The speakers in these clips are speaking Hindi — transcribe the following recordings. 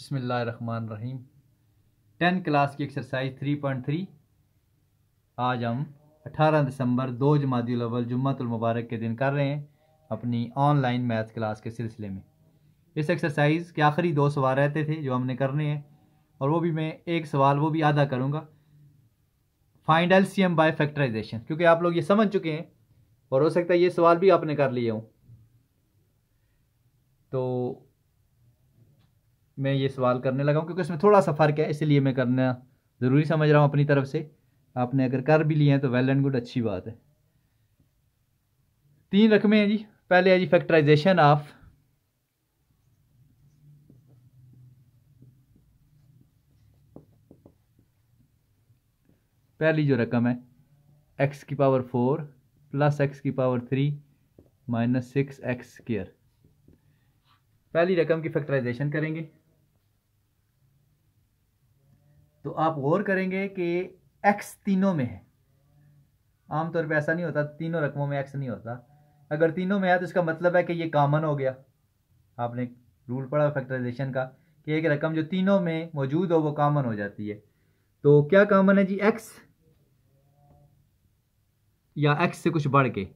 रहीम टेन क्लास की एक्सरसाइज थ्री पॉइंट थ्री आज हम अठारह दिसंबर दो अवल जुम्मतमबारक के दिन कर रहे हैं अपनी ऑनलाइन मैथ क्लास के सिलसिले में इस एक्सरसाइज के आखिरी दो सवाल रहते थे जो हमने करने हैं और वो भी मैं एक सवाल वो भी आधा करूँगा find L C M by factorisation क्योंकि आप लोग ये समझ चुके हैं और हो सकता है ये सवाल भी आपने कर लिए हों तो मैं ये सवाल करने लगा हूँ क्योंकि इसमें थोड़ा सा फ़र्क है इसलिए मैं करना ज़रूरी समझ रहा हूँ अपनी तरफ से आपने अगर कर भी लिए हैं तो वेल एंड गुड अच्छी बात है तीन रकमें हैं जी पहले है जी फैक्टराइजेशन ऑफ पहली जो रकम है एक्स की पावर फोर प्लस एक्स की power three minus six x square पहली रकम की फैक्टराइजेशन करेंगे तो आप गौर करेंगे कि एक्स तीनों में है आमतौर पर ऐसा नहीं होता तीनों रकमों में एक्स नहीं होता अगर तीनों में है तो इसका मतलब है कि ये कॉमन हो गया आपने रूल पढ़ा फैक्टराइजेशन का कि एक रकम जो तीनों में मौजूद हो वो कॉमन हो जाती है तो क्या कॉमन है जी एक्स या एक्स से कुछ बढ़ के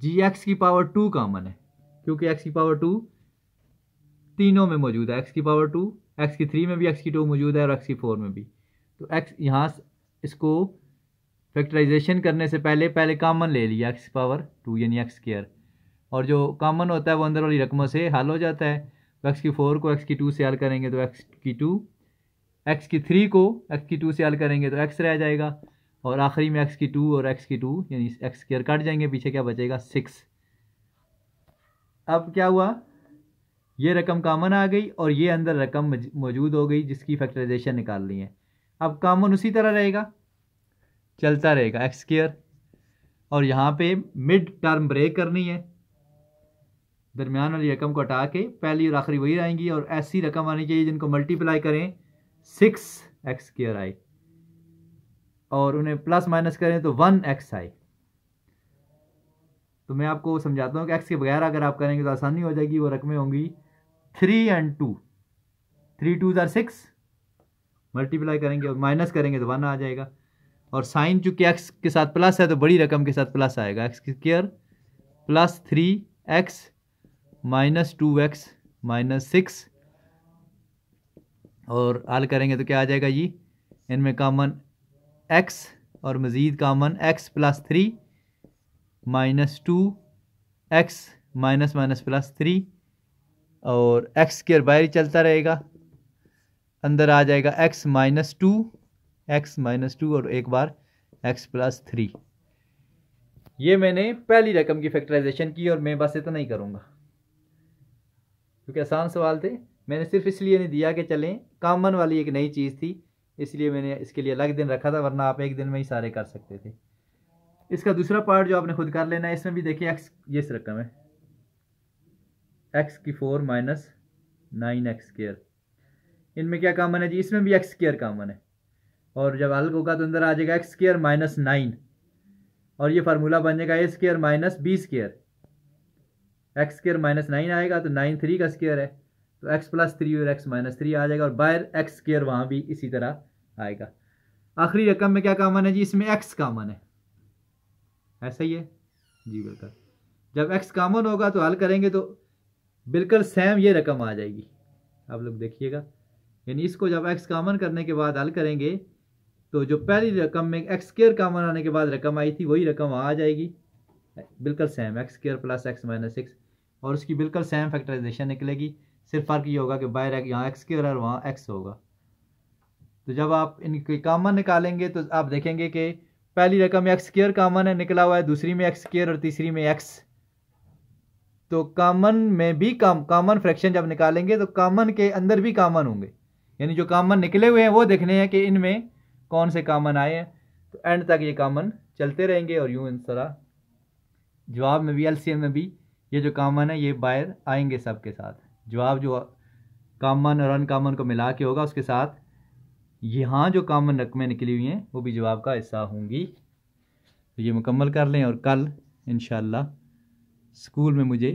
जी एक्स की पावर टू कामन है क्योंकि एक्स की पावर टू तीनों में मौजूद है एक्स की पावर टू एक्स की थ्री में भी एक्स की टू मौजूद है और एक्स की फोर में भी तो एक्स यहाँ इसको फैक्टराइजेशन करने से पहले पहले कामन ले लिया एक्स पावर टू यानी एक्स केयर और जो कामन होता है वो अंदर वाली रकमों से हल हो जाता है तो एक्स की फोर को एक्स की टू से हल करेंगे तो एक्स की टू एक्स की थ्री को एक्स की टू से हल करेंगे तो एक्स रह जाएगा और आखिरी में एक्स की टू और एक्स की टू यानी एक्स स्केयर कट जाएंगे पीछे क्या बचेगा सिक्स अब क्या हुआ ये रकम कामन आ गई और ये अंदर रकम मौजूद हो गई जिसकी फैक्टराइजेशन निकालनी है अब कामन उसी तरह रहेगा चलता रहेगा एक्स केयर और यहाँ पे मिड टर्म ब्रेक करनी है दरमियान वाली रकम को हटा के पहली और आखिरी वही आएंगी और ऐसी रकम आनी चाहिए जिनको मल्टीप्लाई करें सिक्स एक्स केयर आई और उन्हें प्लस माइनस करें तो वन एक्स आई तो मैं आपको समझाता हूँ कि एक्स के बगैर अगर आप करेंगे तो आसानी हो जाएगी वो रकमें होंगी three and two three two जर सिक्स मल्टीप्लाई करेंगे और माइनस करेंगे तो वन आ जाएगा और साइन चूंकि एक्स के साथ प्लस है तो बड़ी रकम के साथ प्लस आएगा x square plus three x minus two x minus six और आल करेंगे तो क्या आ जाएगा जी इनमें कामन एक्स और मज़ीद common x plus three minus two x minus minus plus three और एक्स स्केयर बाहर ही चलता रहेगा अंदर आ जाएगा x minus two x minus two और एक बार एक्स प्लस थ्री ये मैंने पहली रकम की फैक्टराइजेशन की और मैं बस इतना ही करूँगा क्योंकि आसान सवाल थे मैंने सिर्फ इसलिए नहीं दिया कि चलें कामन वाली एक नई चीज़ थी इसलिए मैंने इसके लिए अलग दिन रखा था वरना आप एक दिन में ही सारे कर सकते थे इसका दूसरा पार्ट जो आपने खुद कर लेना है इसमें भी देखिए एक्स ये रकम है एक्स की four minus nine x square इनमें क्या कामन है जी इसमें भी एक्स स्केयर कामन है और जब हल होगा तो अंदर आ जाएगा एक्स स्केयर माइनस नाइन और ये फार्मूला बन जाएगा a square minus b square x square minus nine आएगा तो नाइन थ्री का स्केयर है तो एक्स प्लस थ्री और एक्स माइनस थ्री आ जाएगा और बाहर एक्स स्केयर वहाँ भी इसी तरह आएगा आखिरी रकम में क्या कामन है जी इसमें एक्स कामन है ऐसा ही है जी बिल्कुल जब एक्स कामन होगा तो हल करेंगे तो बिल्कुल सेम ये रकम आ जाएगी आप लोग देखिएगा यानी इसको जब एक्स कामन करने के बाद हल करेंगे तो जो पहली रकम में एक्स केयर कामन आने के बाद रकम आई थी वही रकम आ जाएगी बिल्कुल same x square plus x minus six और उसकी बिल्कुल सेम फैक्टराइजेशन निकलेगी सिर्फ फ़र्क ये होगा कि बाहर यहाँ एक्स केयर और वहाँ एक्स होगा तो जब आप इनके कामन निकालेंगे तो आप देखेंगे कि पहली रकम एक्स केयर कामन है निकला हुआ है दूसरी में एक्स केयर और तीसरी में एक्स तो कॉमन में भी काम कॉमन फ्रैक्शन जब निकालेंगे तो कॉमन के अंदर भी कॉमन होंगे यानी जो कॉमन निकले हुए हैं वो देखने हैं कि इनमें कौन से कॉमन आए हैं तो एंड तक ये कॉमन चलते रहेंगे और यूँ इस तरह जवाब में भी एम में भी ये जो कॉमन है ये बाहर आएंगे सब के साथ जवाब जो कॉमन और अनकॉमन को मिला के होगा उसके साथ यहाँ जो कॉमन रकमें निकली हुई हैं वो भी जवाब का हिस्सा होंगी तो ये मुकम्मल कर लें और कल इन स्कूल में मुझे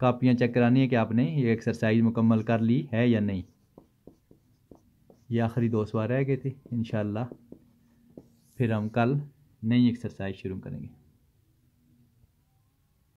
कापियाँ चेक करानी है कि आपने ये एक्सरसाइज मुकम्मल कर ली है या नहीं ये आखिरी दो सवार रह गए थे इन फिर हम कल नई एक्सरसाइज शुरू करेंगे